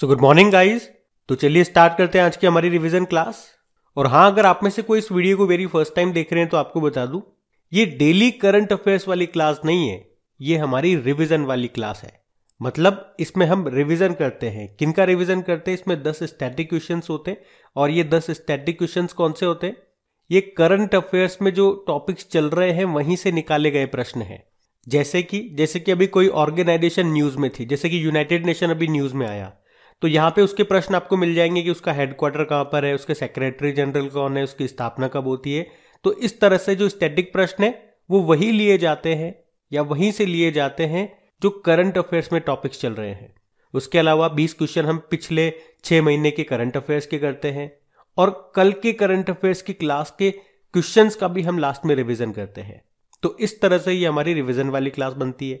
so good morning guys तो चलिए start करते हैं आज की हमारी रिविजन क्लास और हाँ अगर आप में से कोई इस वीडियो को वेरी फर्स्ट टाइम देख रहे हैं तो आपको बता दूं ये डेली करंट अफेयर्स वाली क्लास नहीं है ये हमारी रिविजन वाली क्लास है मतलब इसमें हम रिविजन करते हैं किनका रिविजन करते हैं इसमें दस स्टैटिक क्वेश्चन होते हैं और ये दस स्टैटिक क्वेश्चन कौन से होते हैं ये करंट अफेयर्स में जो टॉपिक्स चल रहे हैं वहीं से निकाले गए प्रश्न हैं जैसे कि जैसे कि अभी कोई ऑर्गेनाइजेशन न्यूज में थी जैसे कि यूनाइटेड नेशन अभी न्यूज में आया तो यहाँ पे उसके प्रश्न आपको मिल जाएंगे कि उसका हेडक्वार्टर कहाँ पर है उसके सेक्रेटरी जनरल कौन है उसकी स्थापना कब होती है तो इस तरह से जो स्टैटिक प्रश्न है वो वही लिए जाते हैं या वहीं से लिए जाते हैं जो करंट अफेयर्स में टॉपिक्स चल रहे हैं उसके अलावा बीस क्वेश्चन हम पिछले छः महीने के करंट अफेयर्स के करते हैं और कल के करंट अफेयर्स की क्लास के क्वेश्चंस का भी हम लास्ट में रिवीजन करते हैं तो इस तरह से ये हमारी रिवीजन वाली क्लास बनती है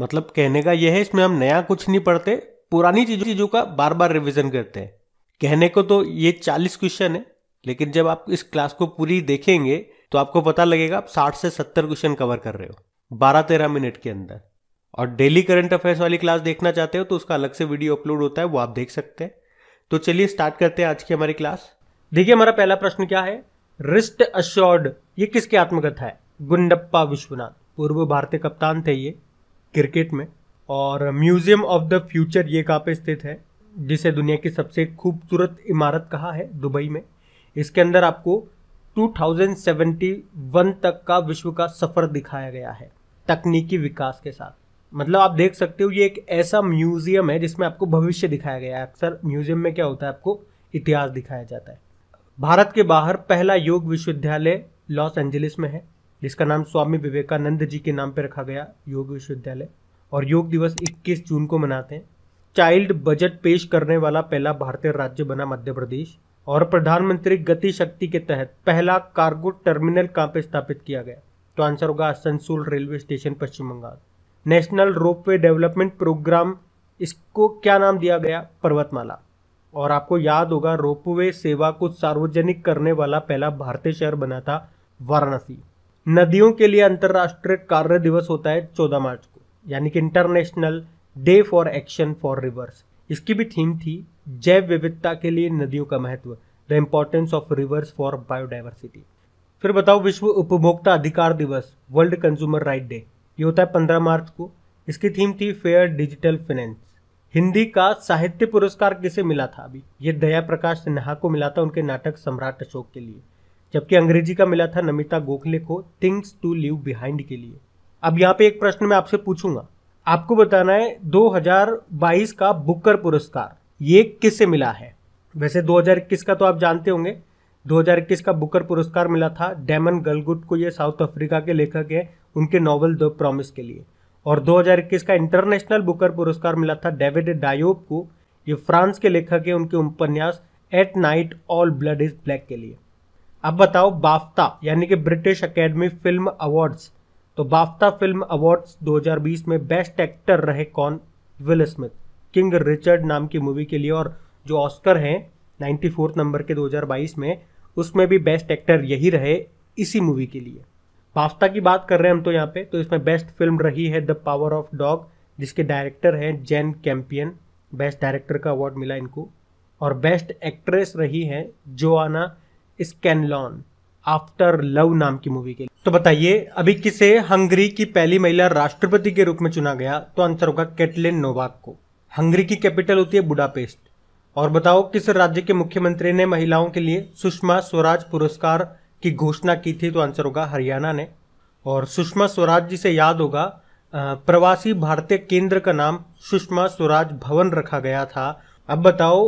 मतलब कहने का यह है इसमें हम नया कुछ नहीं पढ़ते पुरानी चीज़ों का बार बार रिविजन करते हैं कहने को तो ये चालीस क्वेश्चन है लेकिन जब आप इस क्लास को पूरी देखेंगे तो आपको पता लगेगा आप साठ से सत्तर क्वेश्चन कवर कर रहे हो बारह तेरह मिनट के अंदर और डेली करंट अफेयर्स वाली क्लास देखना चाहते हो तो उसका अलग से वीडियो अपलोड होता है वो आप देख सकते हैं तो चलिए स्टार्ट करते हैं आज की हमारी क्लास देखिए हमारा पहला प्रश्न क्या है रिस्ट अश्योर्ड ये किसकी आत्मकथा है गुंडप्पा विश्वनाथ पूर्व भारतीय कप्तान थे ये क्रिकेट में और म्यूज़ियम ऑफ द फ्यूचर ये कहाँ पे स्थित है जिसे दुनिया की सबसे खूबसूरत इमारत कहा है दुबई में इसके अंदर आपको 2071 तक का विश्व का सफ़र दिखाया गया है तकनीकी विकास के साथ मतलब आप देख सकते हो ये एक ऐसा म्यूज़ियम है जिसमें आपको भविष्य दिखाया गया है अक्सर म्यूज़ियम में क्या होता है आपको इतिहास दिखाया जाता है भारत के बाहर पहला योग विश्वविद्यालय लॉस एंजलिस में है जिसका नाम स्वामी विवेकानंद जी के नाम पर रखा गया योग विश्वविद्यालय और योग दिवस 21 जून को मनाते हैं चाइल्ड बजट पेश करने वाला पहला भारतीय राज्य बना मध्य प्रदेश और प्रधानमंत्री गति शक्ति के तहत पहला कार्गो टर्मिनल कहाँ पर स्थापित किया गया तो आंसर होगा Asansol railway station Paschim Bengal national ropeway development program इसको क्या नाम दिया गया पर्वतमाला और आपको याद होगा रोपवे सेवा को सार्वजनिक करने वाला पहला भारतीय शहर बना था वाराणसी नदियों के लिए अंतर्राष्ट्रीय कार्य दिवस होता है चौदह मार्च को यानी कि international day for action for rivers इसकी भी थीम थी जैव विविधता के लिए नदियों का महत्व the importance of rivers for biodiversity फिर बताओ विश्व उपभोक्ता अधिकार दिवस वर्ल्ड कंज्यूमर राइट डे ये होता है पंद्रह मार्च को इसकी थीम थी फेयर डिजिटल फाइनेंस हिंदी का साहित्य पुरस्कार किसे मिला था अभी ये दया प्रकाश सिन्हा को मिला था उनके नाटक सम्राट अशोक के लिए जबकि अंग्रेजी का मिला था नमिता गोखले को थिंग्स टू लिव बिहाइंड के लिए अब यहाँ पे एक प्रश्न मैं आपसे पूछूंगा आपको बताना है 2022 का बुकर पुरस्कार ये किससे मिला है वैसे 2021 का तो आप जानते होंगे 2021 का बुकर पुरस्कार मिला था डेमन गलगुट को ये साउथ अफ्रीका के लेखक हैं उनके नॉवल द प्रॉमिस के लिए और 2021 का इंटरनेशनल बुकर पुरस्कार मिला था डेविड डायोब को ये फ्रांस के लेखक हैं उनके उपन्यास at night all blood is black के लिए अब बताओ बाफ्ता यानी कि ब्रिटिश अकेडमी फिल्म अवार्ड्स तो बाफ्ता फिल्म अवार्ड्स 2020 में बेस्ट एक्टर रहे कौन विल स्मिथ किंग रिचर्ड नाम की मूवी के लिए और जो ऑस्कर हैं नाइन्टी फोर्थ नंबर के 2022 में उसमें भी बेस्ट एक्टर यही रहे इसी मूवी के लिए बाफ्ता की बात कर रहे हैं हम तो यहाँ पे तो इसमें बेस्ट फिल्म रही है द पावर ऑफ डॉग जिसके डायरेक्टर हैं जैन कैंपियन बेस्ट डायरेक्टर का अवार्ड मिला इनको और बेस्ट एक्ट्रेस रही जो आना स्कैनलॉन आफ्टर लव नाम की मूवी के लिए तो बताइए अभी किसे हंगरी की पहली महिला राष्ट्रपति के रूप में चुना गया तो आंसर होगा कैटलिन नोवाक को हंगरी की कैपिटल होती है बुडापेस्ट और बताओ किस राज्य के मुख्यमंत्री ने महिलाओं के लिए सुषमा स्वराज पुरस्कार की घोषणा की थी तो आंसर होगा हरियाणा ने और सुषमा स्वराज जी से याद होगा प्रवासी भारतीय केंद्र का नाम सुषमा स्वराज भवन रखा गया था अब बताओ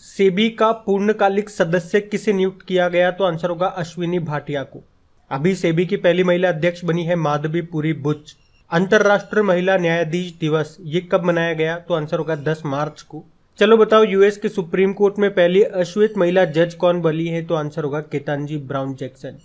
सेबी का पूर्णकालिक सदस्य किसे नियुक्त किया गया तो आंसर होगा अश्विनी भाटिया को अभी सेबी की पहली महिला अध्यक्ष बनी है माधवी पुरी बुच अंतर्राष्ट्रीय महिला न्यायाधीश दिवस ये कब मनाया गया तो आंसर होगा 10 मार्च को चलो बताओ यूएस के सुप्रीम कोर्ट में पहली अश्वेत महिला जज कौन बनी है तो आंसर होगा Ketanji Brown Jackson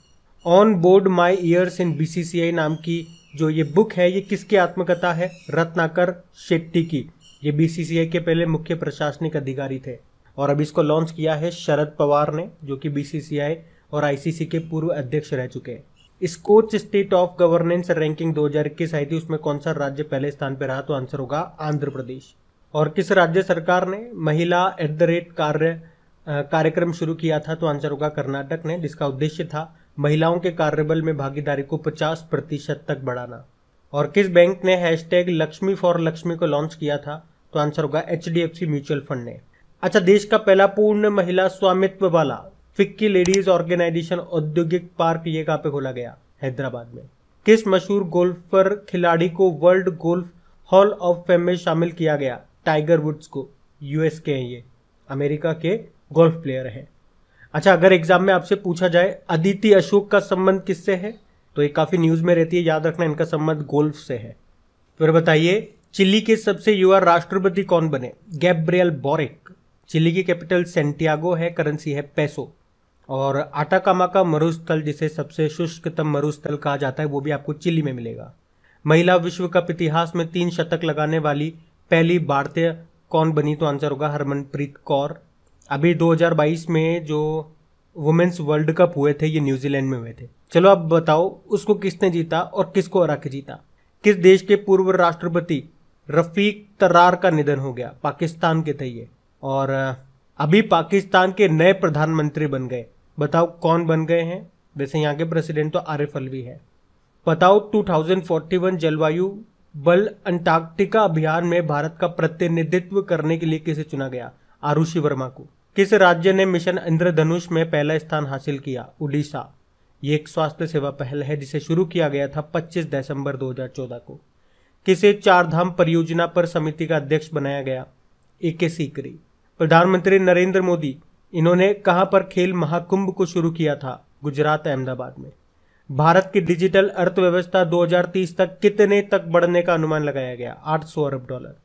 on board my years in BCCI नाम की जो ये बुक है ये किसकी आत्मकथा है रत्नाकर शेट्टी की ये बीसीसीआई के पहले मुख्य प्रशासनिक अधिकारी थे और अब इसको लॉन्च किया है शरद पवार ने जो कि बीसीसीआई और आईसीसी के पूर्व अध्यक्ष रह चुके हैं Skoch state of governance ranking 2021 आई थी उसमें कौन सा राज्य पहले स्थान पर रहा तो आंसर होगा आंध्र प्रदेश और किस राज्य सरकार ने महिला एट द रेट कार्य कार्यक्रम शुरू किया था तो आंसर होगा कर्नाटक ने जिसका उद्देश्य था महिलाओं के कार्यबल में भागीदारी को 50 प्रतिशत तक बढ़ाना और किस बैंक ने हैश लक्ष्मी फॉर लक्ष्मी को लॉन्च किया था तो आंसर होगा एच म्यूचुअल फंड ने अच्छा देश का पहला पूर्ण महिला स्वामित्व वाला फिक्की लेडीज ऑर्गेनाइजेशन औद्योगिक पार्क ये कहाँ पे खोला गया हैदराबाद में किस मशहूर गोल्फर खिलाड़ी को world golf hall of fame में शामिल किया गया टाइगर वुड्स को यूएस के हैं ये अमेरिका के गोल्फ प्लेयर हैं अच्छा अगर एग्जाम में आपसे पूछा जाए अदिति अशोक का संबंध किससे है तो ये काफ़ी न्यूज़ में रहती है याद रखना इनका संबंध गोल्फ से है फिर बताइए चिली के सबसे युवा राष्ट्रपति कौन बने गैब्रियल बोरिक चिली की कैपिटल सेंटियागो है करेंसी है पैसो और आटाकामा का मरुस्थल जिसे सबसे शुष्कतम मरुस्थल कहा जाता है वो भी आपको चिली में मिलेगा महिला विश्व कप इतिहास में तीन शतक लगाने वाली पहली भारतीय कौन बनी तो आंसर होगा हरमनप्रीत कौर अभी 2022 में जो वुमेन्स वर्ल्ड कप हुए थे ये न्यूजीलैंड में हुए थे चलो अब बताओ उसको किसने जीता और किसको हरा के जीता किस देश के पूर्व राष्ट्रपति रफीक तरार का निधन हो गया पाकिस्तान के थे ये और अभी पाकिस्तान के नए प्रधानमंत्री बन गए बताओ कौन बन गए हैं वैसे यहाँ के प्रेसिडेंट तो आरिफ अलवी है बताओ 2041 जलवायु बल अंटार्कटिका अभियान में भारत का प्रतिनिधित्व करने के लिए किसे चुना गया आरुषि वर्मा को किस राज्य ने मिशन इंद्रधनुष में पहला स्थान हासिल किया उड़ीसा ये एक स्वास्थ्य सेवा पहल है जिसे शुरू किया गया था 25 दिसंबर 2014 को किसे चारधाम परियोजना पर समिति का अध्यक्ष बनाया गया ए के सीकरी प्रधानमंत्री नरेंद्र मोदी इन्होंने कहां पर खेल महाकुंभ को शुरू किया था गुजरात अहमदाबाद में भारत की डिजिटल अर्थव्यवस्था 2030 तक कितने तक बढ़ने का अनुमान लगाया गया 800 अरब डॉलर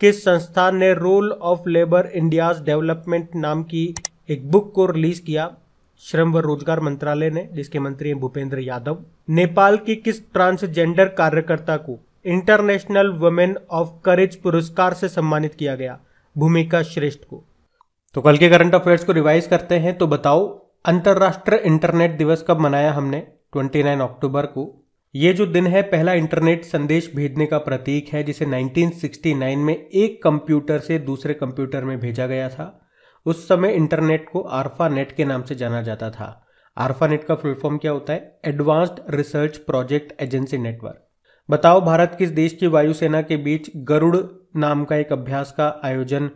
किस संस्थान ने role of labour India's development नाम की एक बुक को रिलीज किया श्रम व रोजगार मंत्रालय ने जिसके मंत्री हैं भूपेंद्र यादव नेपाल की किस ट्रांसजेंडर कार्यकर्ता को इंटरनेशनल वुमेन ऑफ करेज पुरस्कार से सम्मानित किया गया भूमिका श्रेष्ठ को तो कल के करंट अफेयर्स को रिवाइज करते हैं तो बताओ अंतर्राष्ट्रीय इंटरनेट दिवस कब मनाया हमने 29 अक्टूबर को ये जो दिन है पहला इंटरनेट संदेश भेजने का प्रतीक है जिसे 1969 में एक कंप्यूटर से दूसरे कंप्यूटर में भेजा गया था उस समय इंटरनेट को आरफा नेट के नाम से जाना जाता था आरफा नेट का फुल फॉर्म क्या होता है advanced research project agency network बताओ भारत किस देश की वायुसेना के बीच गरुड़ नाम का एक अभ्यास का आयोजन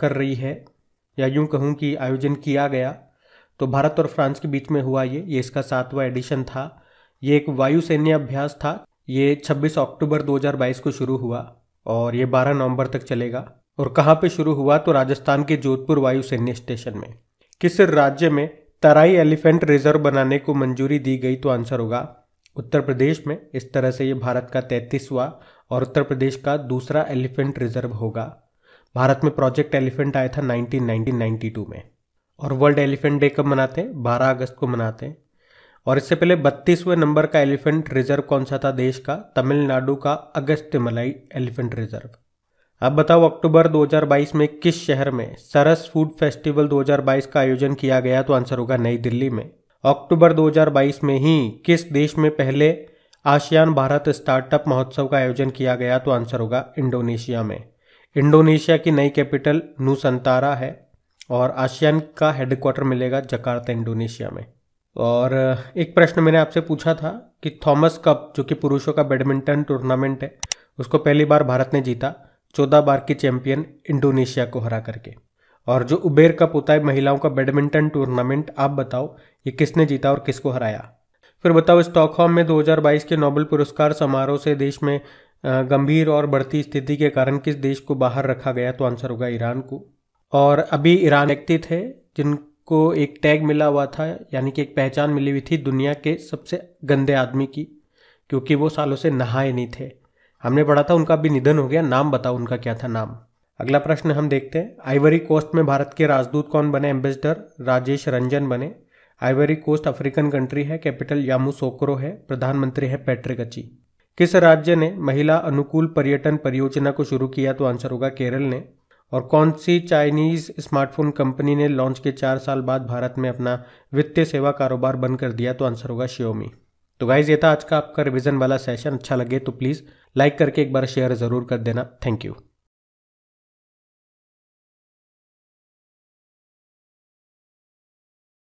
कर रही है या यूं कहूं कि आयोजन किया गया तो भारत और फ्रांस के बीच में हुआ ये ये इसका सातवां एडिशन था ये एक वायु सैन्य अभ्यास था ये 26 अक्टूबर 2022 को शुरू हुआ और ये 12 नवंबर तक चलेगा और कहाँ पे शुरू हुआ तो राजस्थान के जोधपुर वायु सैन्य स्टेशन में किस राज्य में तराई एलिफेंट रिजर्व बनाने को मंजूरी दी गई तो आंसर होगा उत्तर प्रदेश में इस तरह से ये भारत का तैंतीसवा और उत्तर प्रदेश का दूसरा एलिफेंट रिजर्व होगा भारत में प्रोजेक्ट एलिफेंट आया था 1992 में और वर्ल्ड एलिफेंट डे कब मनाते हैं बारह अगस्त को मनाते हैं और इससे पहले बत्तीसवें नंबर का एलिफेंट रिजर्व कौन सा था देश का तमिलनाडु का मलाई एलिफेंट रिजर्व अब बताओ अक्टूबर 2022 में किस शहर में सरस फूड फेस्टिवल 2022 का आयोजन किया गया तो आंसर होगा नई दिल्ली में अक्टूबर 2022 में ही किस देश में पहले आसियान भारत स्टार्टअप महोत्सव का आयोजन किया गया तो आंसर होगा इंडोनेशिया में इंडोनेशिया की नई कैपिटल नूसंतारा है और आसियान का हेडक्वार्टर मिलेगा जकार्ता इंडोनेशिया में और एक प्रश्न मैंने आपसे पूछा था कि थॉमस कप जो कि पुरुषों का बैडमिंटन टूर्नामेंट है उसको पहली बार भारत ने जीता चौदह बार की चैंपियन इंडोनेशिया को हरा करके और जो उबेर कप होता है महिलाओं का बैडमिंटन टूर्नामेंट आप बताओ ये किसने जीता और किसको हराया फिर बताओ स्टॉकहोम में 2022 के नोबेल पुरस्कार समारोह से देश में गंभीर और बढ़ती स्थिति के कारण किस देश को बाहर रखा गया तो आंसर होगा ईरान को और अभी ईरान व्यक्ति थे जिनको एक टैग मिला हुआ था यानी कि एक पहचान मिली हुई थी दुनिया के सबसे गंदे आदमी की क्योंकि वो सालों से नहाए नहीं थे हमने पढ़ा था उनका भी निधन हो गया नाम बताओ उनका क्या था नाम अगला प्रश्न हम देखते हैं आइवरी कोस्ट में भारत के राजदूत कौन बने एम्बेसडर राजेश रंजन बने आइवरी कोस्ट अफ्रीकन कंट्री है कैपिटल यामू सोक्रो है प्रधानमंत्री है पैट्रिक अची किस राज्य ने महिला अनुकूल पर्यटन परियोजना को शुरू किया तो आंसर होगा केरल ने और कौन सी चाइनीज स्मार्टफोन कंपनी ने लॉन्च के चार साल बाद भारत में अपना वित्तीय सेवा कारोबार बंद कर दिया तो आंसर होगा शियोमी तो गाइज ये था आज का आपका रिविजन वाला सेशन अच्छा लगे तो प्लीज़ लाइक करके एक बार शेयर ज़रूर कर देना थैंक यू